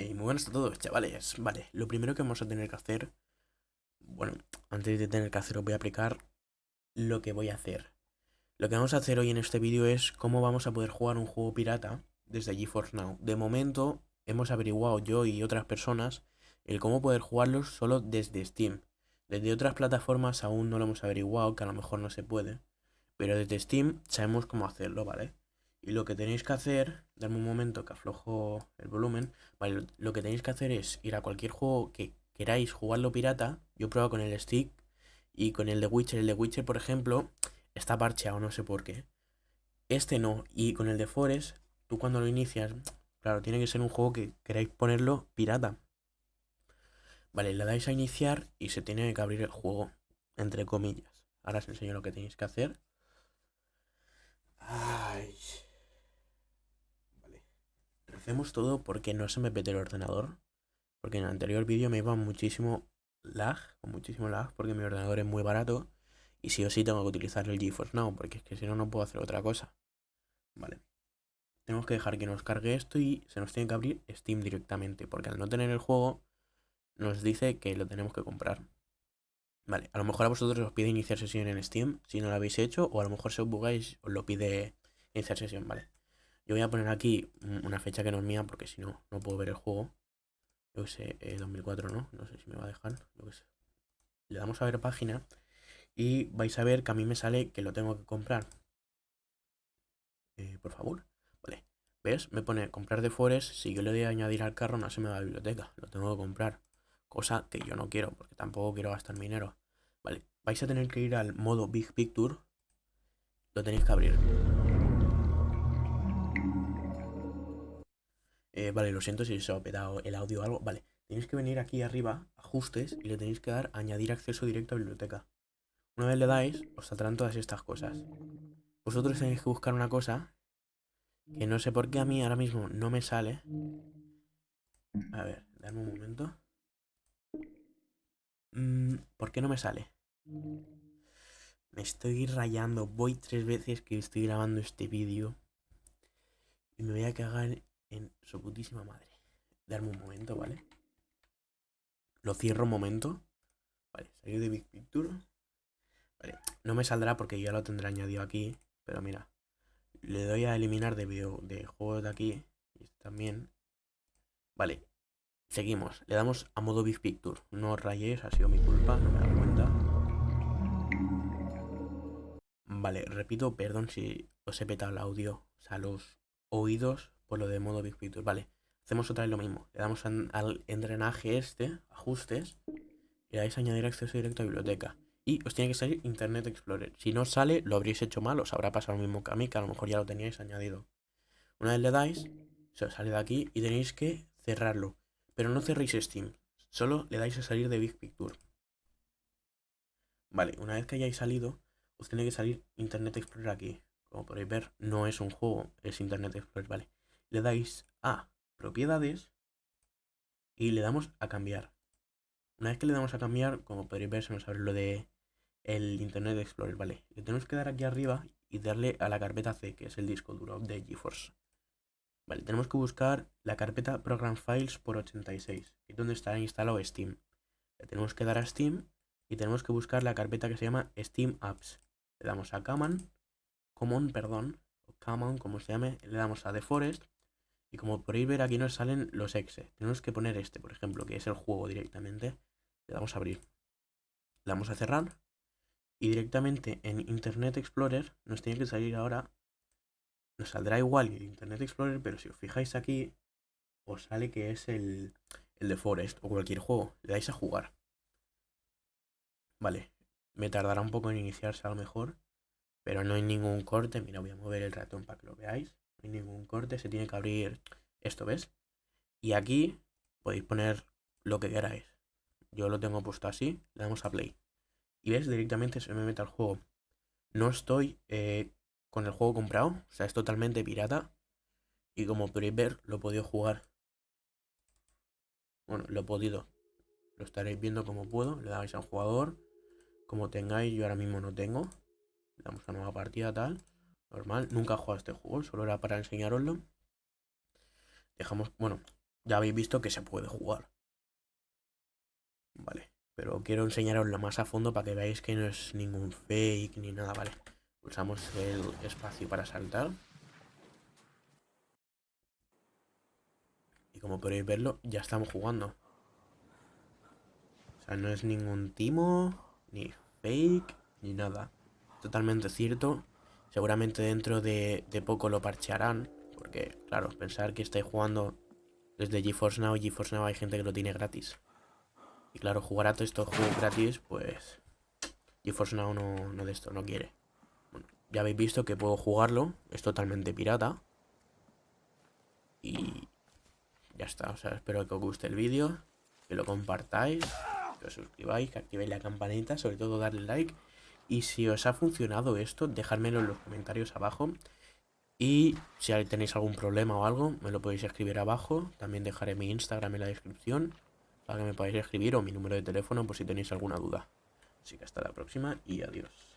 Y eh, muy buenas a todos, chavales. Vale, lo primero que vamos a tener que hacer... Bueno, antes de tener que hacer voy a aplicar lo que voy a hacer. Lo que vamos a hacer hoy en este vídeo es cómo vamos a poder jugar un juego pirata desde GeForce Now. De momento hemos averiguado yo y otras personas el cómo poder jugarlos solo desde Steam. Desde otras plataformas aún no lo hemos averiguado, que a lo mejor no se puede. Pero desde Steam sabemos cómo hacerlo, ¿vale? Y lo que tenéis que hacer, darme un momento que aflojo el volumen. Vale, lo que tenéis que hacer es ir a cualquier juego que queráis jugarlo pirata. Yo he con el stick y con el de Witcher. El de Witcher, por ejemplo, está parcheado, no sé por qué. Este no. Y con el de Forest, tú cuando lo inicias, claro, tiene que ser un juego que queráis ponerlo pirata. Vale, le dais a iniciar y se tiene que abrir el juego, entre comillas. Ahora os enseño lo que tenéis que hacer. Ay hacemos todo porque no se me pete el ordenador. Porque en el anterior vídeo me iba muchísimo lag, con muchísimo lag, porque mi ordenador es muy barato. Y sí o sí tengo que utilizar el GeForce Now, porque es que si no, no puedo hacer otra cosa. Vale. Tenemos que dejar que nos cargue esto y se nos tiene que abrir Steam directamente, porque al no tener el juego, nos dice que lo tenemos que comprar. Vale, a lo mejor a vosotros os pide iniciar sesión en Steam, si no lo habéis hecho, o a lo mejor si os bugáis os lo pide iniciar sesión, vale. Yo voy a poner aquí una fecha que no es mía porque si no, no puedo ver el juego. Yo sé, 2004 eh, no, no sé si me va a dejar, Le damos a ver página y vais a ver que a mí me sale que lo tengo que comprar. Eh, por favor, vale. ¿Ves? Me pone comprar de Forest. Si yo le doy a añadir al carro, no se me va a la biblioteca. Lo tengo que comprar. Cosa que yo no quiero, porque tampoco quiero gastar dinero. Vale, vais a tener que ir al modo Big Picture. Lo tenéis que abrir. Eh, vale, lo siento si se ha petado el audio o algo. Vale, tenéis que venir aquí arriba, ajustes, y le tenéis que dar añadir acceso directo a biblioteca. Una vez le dais, os saldrán todas estas cosas. Vosotros tenéis que buscar una cosa que no sé por qué a mí ahora mismo no me sale. A ver, dame un momento. Mm, ¿Por qué no me sale? Me estoy rayando. Voy tres veces que estoy grabando este vídeo. Y me voy a cagar en su putísima madre. Darme un momento, ¿vale? Lo cierro un momento. Vale, salir de Big Picture. Vale, no me saldrá porque ya lo tendré añadido aquí. Pero mira, le doy a eliminar de, video, de juegos de aquí. Y este también. Vale, seguimos. Le damos a modo Big Picture. No rayes, rayéis, ha sido mi culpa, no me he cuenta. Vale, repito, perdón si os he petado el audio. O sea, los oídos por lo de modo Big Picture. Vale, hacemos otra vez lo mismo. Le damos al drenaje este, ajustes, y le dais a añadir acceso directo a biblioteca. Y os tiene que salir Internet Explorer. Si no sale, lo habréis hecho mal, os habrá pasado lo mismo que a mí, que a lo mejor ya lo teníais añadido. Una vez le dais, se os sale de aquí y tenéis que cerrarlo. Pero no cerréis Steam, solo le dais a salir de Big Picture. Vale, una vez que hayáis salido, os tiene que salir Internet Explorer aquí. Como podéis ver, no es un juego, es Internet Explorer, vale le dais a propiedades y le damos a cambiar. Una vez que le damos a cambiar, como podréis ver, se nos abre lo de el Internet Explorer, ¿vale? Le tenemos que dar aquí arriba y darle a la carpeta C, que es el disco duro de GeForce. Vale, tenemos que buscar la carpeta Program Files por 86, que es donde está instalado Steam. Le tenemos que dar a Steam y tenemos que buscar la carpeta que se llama Steam Apps. Le damos a Common, Common, perdón, o Common, como se llame, le damos a The Forest y como podéis ver, aquí nos salen los exe. Tenemos que poner este, por ejemplo, que es el juego directamente. Le damos a abrir. Le damos a cerrar. Y directamente en Internet Explorer nos tiene que salir ahora... Nos saldrá igual el Internet Explorer, pero si os fijáis aquí, os sale que es el, el de Forest o cualquier juego. Le dais a jugar. Vale, me tardará un poco en iniciarse a lo mejor, pero no hay ningún corte. Mira, voy a mover el ratón para que lo veáis ningún corte, se tiene que abrir esto, ¿ves? Y aquí podéis poner lo que queráis. Yo lo tengo puesto así, le damos a play. Y ves, directamente se me mete al juego. No estoy eh, con el juego comprado, o sea, es totalmente pirata. Y como podéis ver, lo he podido jugar. Bueno, lo he podido. Lo estaréis viendo como puedo. Le dais a un jugador. Como tengáis, yo ahora mismo no tengo. Le damos a nueva partida, tal. Normal, nunca he jugado este juego, solo era para enseñaroslo. Dejamos, bueno, ya habéis visto que se puede jugar. Vale, pero quiero enseñaroslo más a fondo para que veáis que no es ningún fake ni nada, vale. Pulsamos el espacio para saltar. Y como podéis verlo, ya estamos jugando. O sea, no es ningún timo, ni fake, ni nada. Totalmente cierto. Seguramente dentro de, poco lo parchearán, porque claro, pensar que estáis jugando desde GeForce Now, GeForce Now hay gente que lo tiene gratis. Y claro, jugar a todos estos juegos gratis, pues GeForce Now no, de esto, no quiere. ya habéis visto que puedo jugarlo, es totalmente pirata. Y ya está, o sea, espero que os guste el vídeo, que lo compartáis, que os suscribáis, que activéis la campanita, sobre todo darle like y si os ha funcionado esto, dejármelo en los comentarios abajo. Y si tenéis algún problema o algo, me lo podéis escribir abajo. También dejaré mi Instagram en la descripción para que me podáis escribir o mi número de teléfono por si tenéis alguna duda. Así que hasta la próxima y adiós.